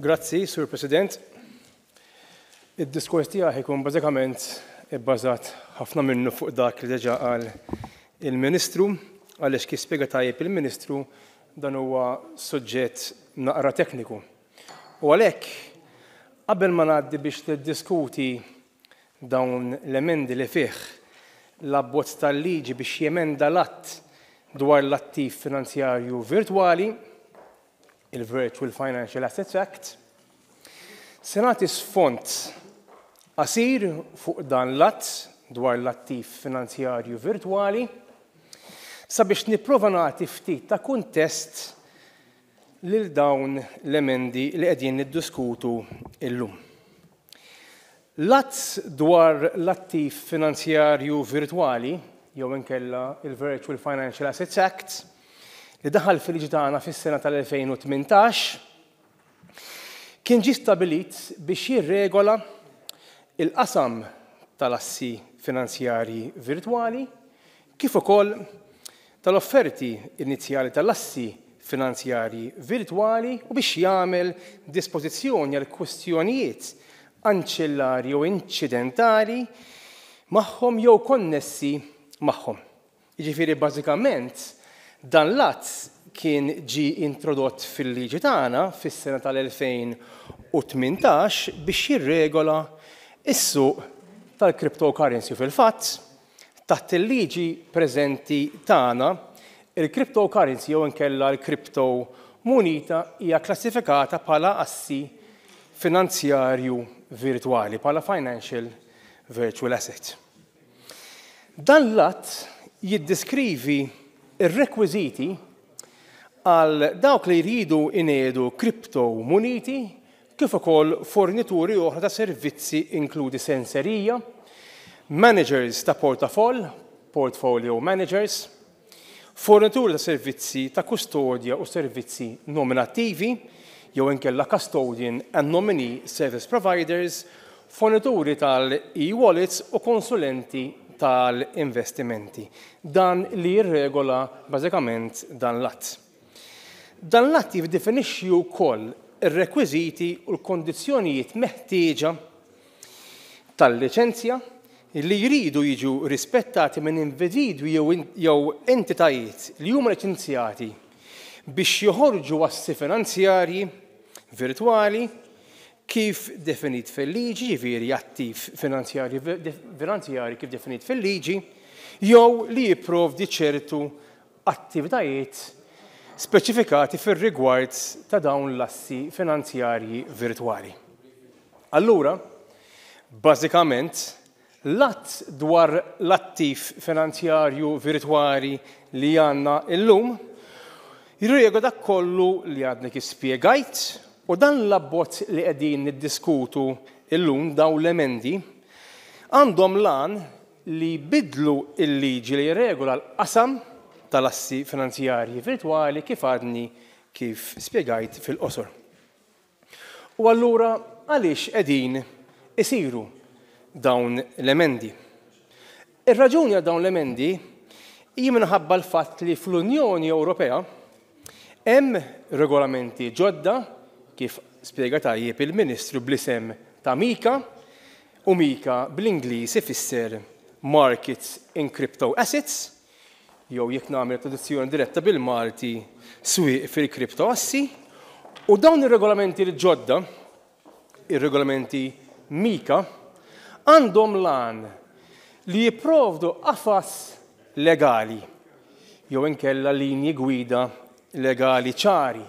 Grazzi, Sur President. Id-diskors tiegħi ikun bażikament ibbażat ħafna minnu fuq dak li deġa għal il-Ministru, għaliex kif spiega tajjeb il-Ministru dan huwa suġġett naqra tekniku. U għalhekk qabel ma ngħaddi biex tiddiskuti dawn l-emendi li fih l-abbozz tal-liġi biex jemenda l-att dwar l-attiv finanzjarju virtwali, il-Virtual Financial Assets Act, Senat is-font asir fuq dan l-att dwar l-attiv finanzjarju virtuali sabiex niprofa nagħti ftit ta' kuntest lil dawn l-emendi li qegħdin niddiskutu illum. att dwar l-attiv finanzjarju virtuali jew inkella il-Virtual Financial Assets Act li daħal fil-liġi tagħna fis-sena tal-2018 kien ġi stabilit biex jirregola il-qasam tal-assi finanzjari virtuali kif ukoll tal-offerti inizjali tal-assi finanzjari virtuali u biex jagħmel dispożizzjoni għal kwestjonijiet anċellari u inċidentali magħhom jew konnessi magħhom. Jiġifieri bażikament Dan l-att kien ġi introdott fil-liġi tagħna fis-sena tal-2018 biex jirregola issu suq tal-cryptocurrency fil-fatt taħt il-liġi preżenti tagħna il-cryptocurrency jew inkella l-crypto munita hija klassifikata bħala assi finanzjarju virtuali, bħala financial virtual asset. Dan l-att jiddiskrivi ir-rekwiziti għal dawk li jridu inedu muniti kif ukoll fornituri oħra ta' servizzi inkludi senserija, managers ta' portafoll, portfolio managers, fornituri ta' servizzi ta' kustodja u servizzi nominattivi, jew inkella custodian and nominee service providers, fornituri tal-e-wallets u konsulenti tal-investimenti. Dan li jirregola bażikament dan l-att. Dan l-att jiddefinixxi wkoll il rekwiżiti u l-kondizzjonijiet meħtieġa tal-liċenzja li jridu jiġu rispettati minn individwi jew entitajiet li huma liċenzjati biex joħorġu assi finanzjarji virtuali kif definit fil-liġi, ġifiri attiv finanzjari kif definit fil-liġi, jew li jiprovdi ċertu attivitajiet speċifikati fil-rigward ta' dawn l-assi finanzjarji virtuali. Allura, bażikament, l-att dwar l-attiv finanzjarju virtuali li għanna il-lum, jirrega dak kollu li għadnek ispiegajt U dan l-abbozz li qegħdin niddiskutu illum daw l-emendi għandhom lan li bidlu il-liġi li regola l-qasam tal-assi finanzjarji virtuali kif għadni kif spiegajt fil-qosor. U allura għaliex qegħdin isiru dawn l-emendi. Ir-raġuni għal dawn l-emendi jiminħabba l-fatt li fl-Unjoni Ewropea hemm regolamenti ġodda kif spiega tajjeb il-Ministru blisem ta' Mika u Mika bl-Ingliż ifisser markets in crypto assets jew jekk nagħmel traduzzjoni diretta bil-Malti swieq fil-kripto assi u dawn ir-regolamenti li ġodda ir-regolamenti Mika għandhom lan li jiprovdu qafas legali jew inkella linji gwida legali ċari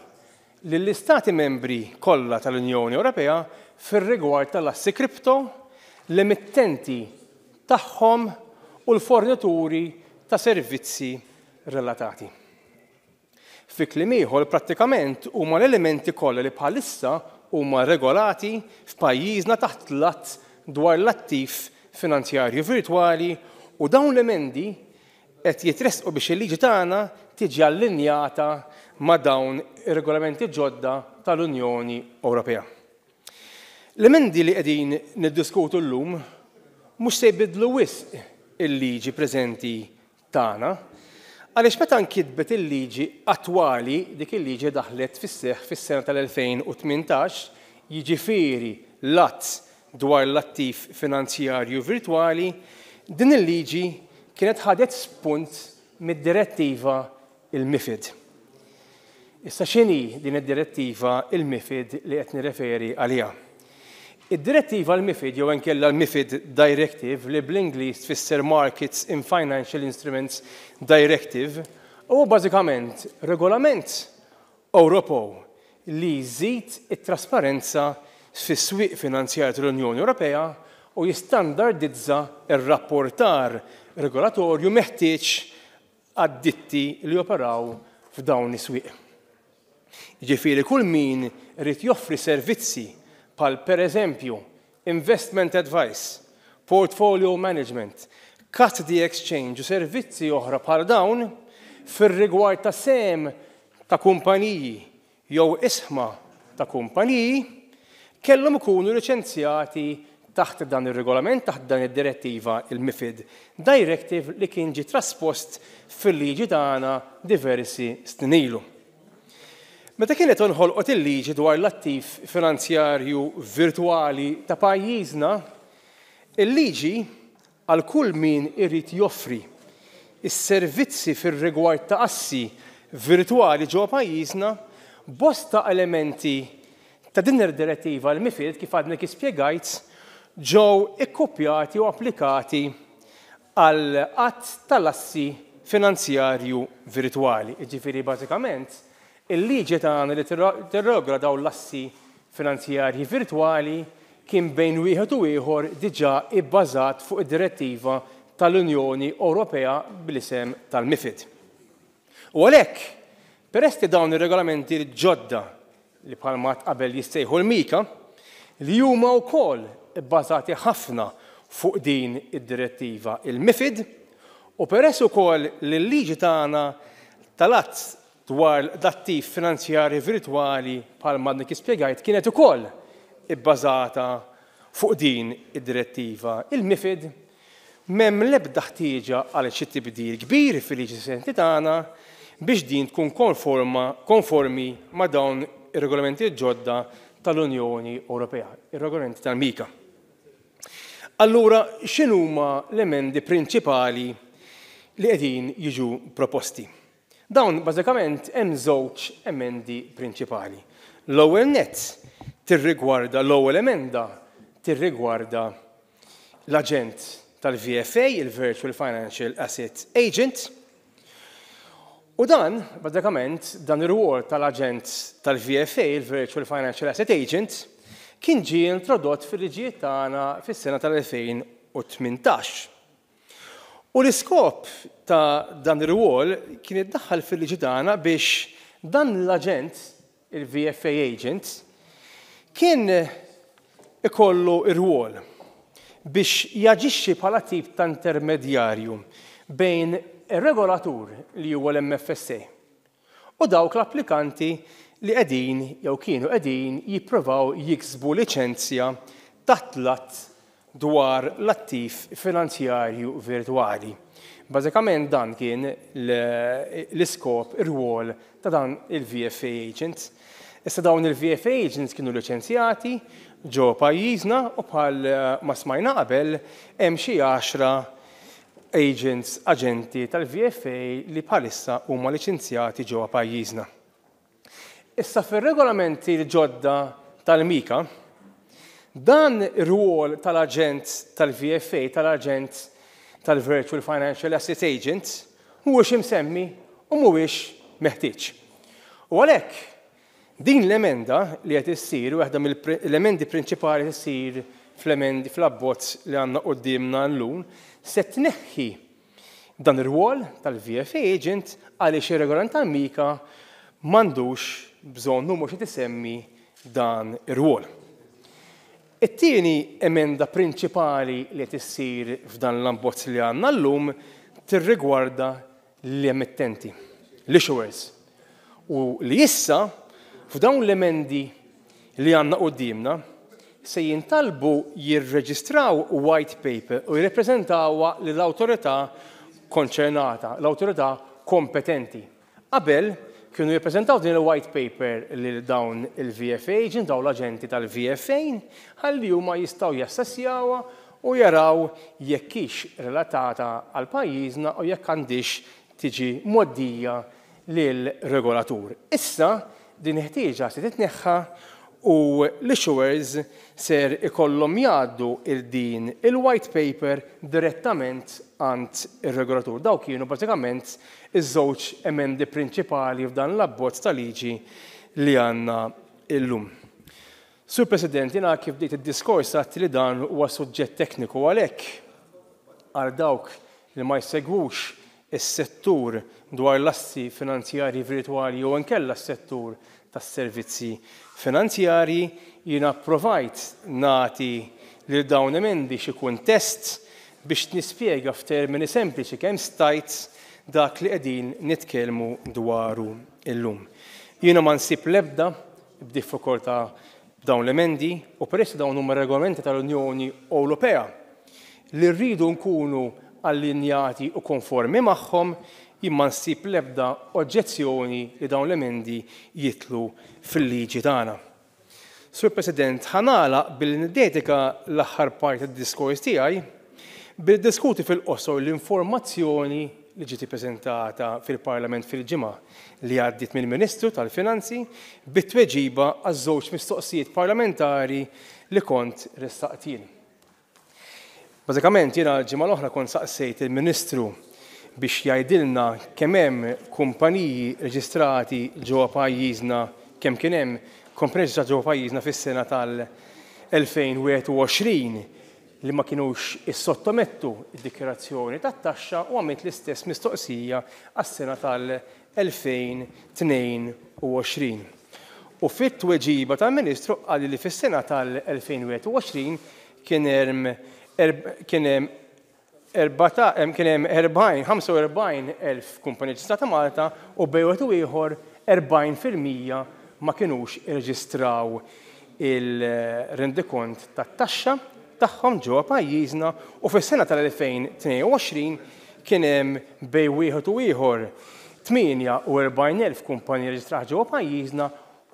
lill-istati membri kollha tal-Unjoni Ewropea fir-rigward tal-assi kripto, l-emittenti tagħhom u l-fornituri ta' servizzi relatati. Fi klim ieħor prattikament huma l-elementi kollha li bħalissa huma regolati f'pajjiżna taħt l-att dwar l-attiv finanzjarju virtwali u dawn l-emendi qed jitresqu biex il-liġi tagħna tiġi allinjata ma' dawn ir-regolamenti ġodda tal-Unjoni Ewropea. L-emendi li qegħdin niddiskutu llum mhux se jbidlu wisq il-liġi preżenti tagħna, għaliex meta nkitbet il-liġi attwali dik il-liġi daħlet fis-seħ fis-sena tal-2018, jiġifieri l-att dwar l-attiv finanzjarju virtwali, din il-liġi kienet ħadet spunt mid-direttiva il-MIFID. Issa xini din id-direttiva il-MIFID li qed nirreferi għalija. Id-direttiva l-MIFID jew nkella l-MIFID Directive li bl-Ingliż tfisser Markets in Financial Instruments Directive u bażikament regolament Ewropew li jżid it-trasparenza fis-swieq finanzjar tal-Unjoni Ewropea u jistandardizza r rapportar regolatorju meħtieġ għad-ditti li operaw f'dawn is-swieq. Ġifiri, kull min rrit joffri servizzi pal per eżempju investment advice, portfolio management, cut the exchange u servizzi oħra pal dawn fir-rigward ta' sem ta' kumpaniji jew isma ta' kumpaniji kellhom ikunu liċenzjati taħt dan ir-regolament, taħt dan id-direttiva il mifid Directive li kien ġi traspost fil-liġi tagħna diversi snin ilu. Meta kienet onħolqot il-liġi dwar l-attiv finanzjarju virtuali ta' pajjiżna, il-liġi għal kull min irrid joffri is-servizzi fir-rigward ta' assi virtuali ġewwa pajjiżna bosta elementi ta' din ir-direttiva l mifid kif għadna kispjegajt ġew ikkopjati u applikati għal qatt tal-assi finanzjarju virtuali. Ġifieri bażikament, Il-liġi tagħna li terrogra daw l-assi finanzjarji virtuali kien bejn wieħed u ieħor diġà ibbażat fuq id-direttiva tal-Unjoni Ewropea bl-isem tal-MIFID. U għalhekk, peresti dawn ir-regolamenti ġodda li bħalmat qabel jistejħu l-mika, li huma wkoll bbażati ħafna fuq din id-direttiva il-MIFID u peress ukoll li l-liġi tagħna tal-azz dwar l-attiv finanzjari virtuali pal madnik ispiegajt kienet ukoll ibbażata fuq din id-direttiva. Il-MIFID mem lebda ħtieġa għal xi tibdil kbir fil-liġi tagħna biex din tkun konforma, konformi ma dawn ir-regolamenti ġodda tal-Unjoni Ewropea, ir-regolamenti tal-Mika. Allura, x'inhuma l-emendi prinċipali li qegħdin jiġu proposti? Dawn bażikament hemm żewġ emendi prinċipali. L-ewwel net tirrigwarda l-ewwel emenda tirrigwarda l-aġent tal-VFA, il-Virtual Financial Asset Agent. U dan, bażikament, dan ir ruol tal-aġent tal-VFA, il-Virtual Financial Asset Agent, kien ġie introdott fil-liġijiet tagħna fis-sena tal-2018. U l-iskop ta' dan ir-rwol kien iddaħħal fil-ġidana biex dan l-agent, il-VFA agent, kien ikollu ir-rwol biex jaġixxi bħala tip ta' intermedjarju bejn regolatur li huwa l-MFSA u dawk l-applikanti li qegħdin jew kienu qegħdin jippruvaw jiksbu liċenzja tatlat dwar l-attiv finanzjarju virtuali. Bazzikament dan kien l-iskop ir-rwol ta' dan il-VFA agents. Issa dawn il-VFA agents kienu licenzjati ġo pajjiżna u bħal eh, ma smajna qabel hemm xi 10 agents aġenti tal-VFA li bħalissa huma licenzjati ġo pajjiżna. Issa fir-regolamenti l-ġodda tal-Mika, Dan ir-ruol tal agent tal-VFA, tal agent tal-Virtual Financial Asset Agent, mhuwiex imsemmi u mhuwiex meħtieġ. U għalhekk din l-emenda li qed u waħda mill emendi prinċipali issir fl-emendi fl-abbozz li għandna l llum se tneħħi dan ir-rwol tal-VFA agent għaliex ir-regolament tal-mika m'għandux bżonn t semmi dan ir-rwol. It-tieni emenda prinċipali li tissir f'dan l ambozz li għanna l-lum tirrigwarda l-emittenti, l-issuers. U li jissa f'dawn l-emendi li għanna dimna se jintalbu jirreġistraw white paper u jirrepreżentawa l autorita konċernata, l autorita kompetenti. Qabel kienu jippreżentaw din il-white paper lil dawn il-VFA, ġin daw l-aġenti tal-VFA, għalli huma jistaw jassassjawa u jaraw jekkix relatata għal pajjiżna u jekk għandix tiġi moddija lil regolatur Issa din iħtieġa se titneħħa u l-issuers ser ikollhom jaddu il-din il-white paper direttament għant ir-regolatur. Daw kienu partikament iż-żewġ emendi prinċipali f'dan l-abbozz ta' liġi li għandna illum. Sur President, jina kif bdejt id-diskors għat li dan huwa suġġett tekniku għalhekk għal dawk li ma jsegwux is-settur dwar l-assi finanzjari virtuali u nkella s-settur tas servizzi finanzjarji jina provajt nati li dawn emendi xi test biex nispjega f'termini sempliċi kemm stajt dak li qegħdin nitkellmu dwaru illum. Jiena ma nsib lebda b'diffikulta dawn l-emendi u peress dawn huma regolamenti tal-Unjoni Ewropea li rridu nkunu allinjati u konformi magħhom jimma nsib lebda oġġezzjoni li dawn l-emendi jitlu fil-liġi tagħna. Sur President, ħanala bil nedetika l-aħħar parti tad-diskors tiegħi bil-diskuti fil-qosor l-informazzjoni li ġiti preżentata fil-Parlament fil-ġimgħa li għaddit mill-Ministru tal-Finanzi bit-tweġiba għaż-żewġ mistoqsijiet parlamentari li kont ristaqtin. Bażikament jiena ġimgħa l-oħra kont saqsejt il-Ministru biex jgħidilna kemm hemm kumpaniji reġistrati ġewwa pajjiżna kemm kien hemm reġistrati ġewwa pajjiżna fis-sena tal-2021 li ma kienux is-sottomettu id-dikjerazzjoni tat-taxxa u għamilt l-istess mistoqsija għas-sena tal-2022. U fit-tweġiba tal-Ministru għalli li fis-sena tal-2021 kien hemm hemm kien hemm 45 elf kumpanija ġista ta' Malta u bejwetu ieħor 40% ma kinux irreġistraw il-rendikont tat-taxxa tagħhom ġewwa pajjiżna u fis-sena tal-2022 kien hemm bej wieħed u ieħor 48,000 kumpanija reġistraw ġewwa pajjiżna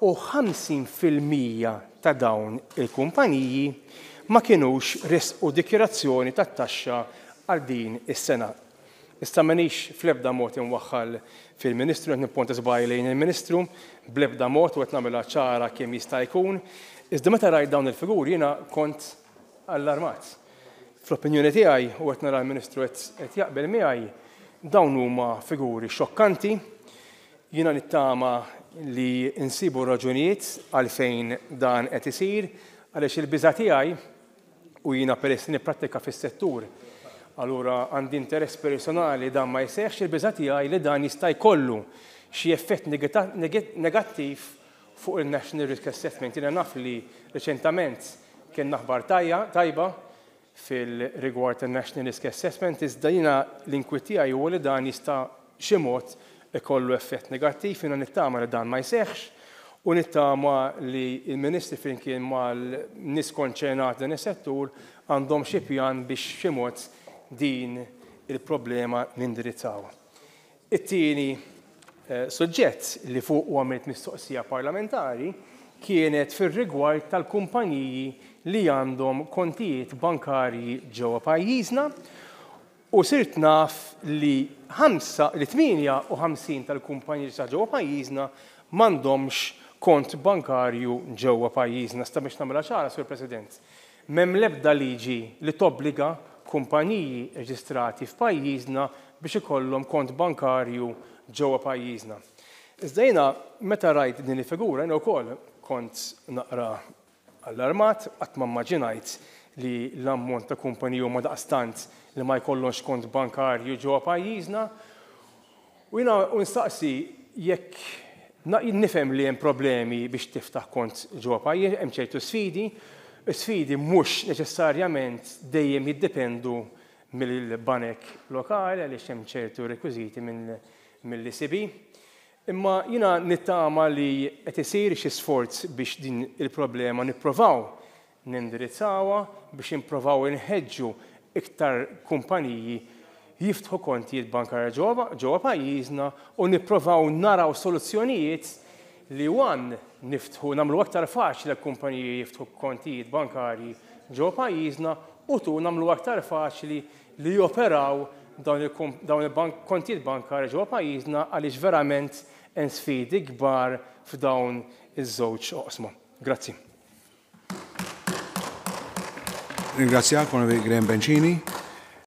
u 50% ta' dawn il-kumpaniji ma kinux risqu dikjerazzjoni tat-taxxa għal din is-sena. Issa manix fl-ebda mod imwaħħal fil-Ministru, għet niponta zbaj lejn il-Ministru, bl-ebda mod u għet namela ċara kem jista' jkun. Iżda meta rajt dawn il-figur jina kont allarmat. Fl-opinjoni tiegħi u għet nara l-Ministru għet jaqbel miegħi dawn huma figuri xokkanti, jina nittama li insibu raġunijiet għalfejn dan qed isir għaliex il-biża tiegħi u jina peress nippratika fis-settur Allura għandi interess personali dan ma jsejħx il bizati għaj li dan jista' jkollu xi effett negattiv fuq il-National Risk Assessment. Jiena naf li reċentament kien naħbar tajba fil-rigward il-National Risk Assessment, iżda jina l-inkwiti għaj u li dan jista ximot ikollu effett negattiv, jina nittama li dan ma jseħx, u nittama li il-ministri fin ma l-nis konċernat dan settur għandhom xipjan biex ximot din il-problema nindirizzaw. It-tieni eh, suġġett li fuq u għamilt mistoqsija parlamentari kienet fir-rigward tal-kumpaniji li għandhom kontijiet bankarji ġewwa pajjiżna u sirt naf li 5 li 58 tal-kumpanji ta' ġewwa pajjiżna m'għandhomx kont bankarju ġewwa pajjiżna sta biex nagħmilha ċara sur President. Mem lebda liġi li tobbliga kumpaniji reġistrati f'pajjiżna biex ikollhom kont bankarju ġewwa pajjiżna. Iżda jiena meta rajt din il-figura jiena wkoll kont naqra allarmat qatt ma mmaġinajt li l-ammont ta' kumpaniji huma daqstant li ma jkollhomx kont bankarju ġewwa pajjiżna. U jiena nstaqsi jekk nifhem li hemm problemi biex tiftaħ kont ġewwa pajjiż, hemm ċertu sfidi, Sfidi mhux neċessarjament dejjem jiddependu mill-banek lokali għaliex hemm ċertu rekwiżiti mill-ICB. Imma jina nittama li qed isir xi sforz biex din il-problema nipprovaw nindirizzawha biex improvaw inħeġġu iktar kumpaniji jiftħu konti bankarja ġewwa pajjiżna u nipprovaw naraw soluzzjonijiet li għan niftħu namlu aktar faċli l-kumpaniji jiftħu kontijiet bankari ġo pajjiżna u tu namlu aktar faċli li joperaw dawn il-kontijiet bankari ġo pajjiżna għaliex verament n sfidi kbar f'dawn iż-żewġ oqsma. Grazzi. Ringrazzjak, Onorevoli Graham Bencini.